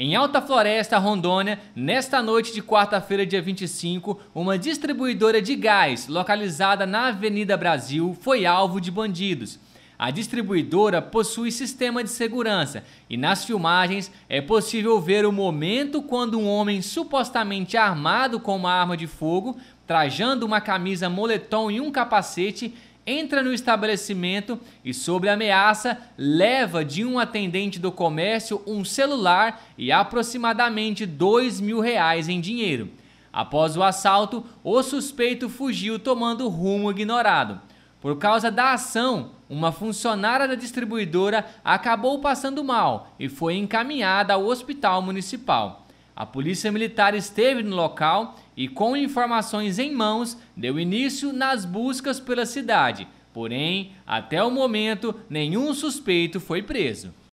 Em Alta Floresta, Rondônia, nesta noite de quarta-feira, dia 25, uma distribuidora de gás localizada na Avenida Brasil foi alvo de bandidos. A distribuidora possui sistema de segurança e nas filmagens é possível ver o momento quando um homem supostamente armado com uma arma de fogo, trajando uma camisa moletom e um capacete, entra no estabelecimento e, sob ameaça, leva de um atendente do comércio um celular e aproximadamente dois mil reais em dinheiro. Após o assalto, o suspeito fugiu tomando rumo ignorado. Por causa da ação, uma funcionária da distribuidora acabou passando mal e foi encaminhada ao hospital municipal. A polícia militar esteve no local e, com informações em mãos, deu início nas buscas pela cidade. Porém, até o momento, nenhum suspeito foi preso.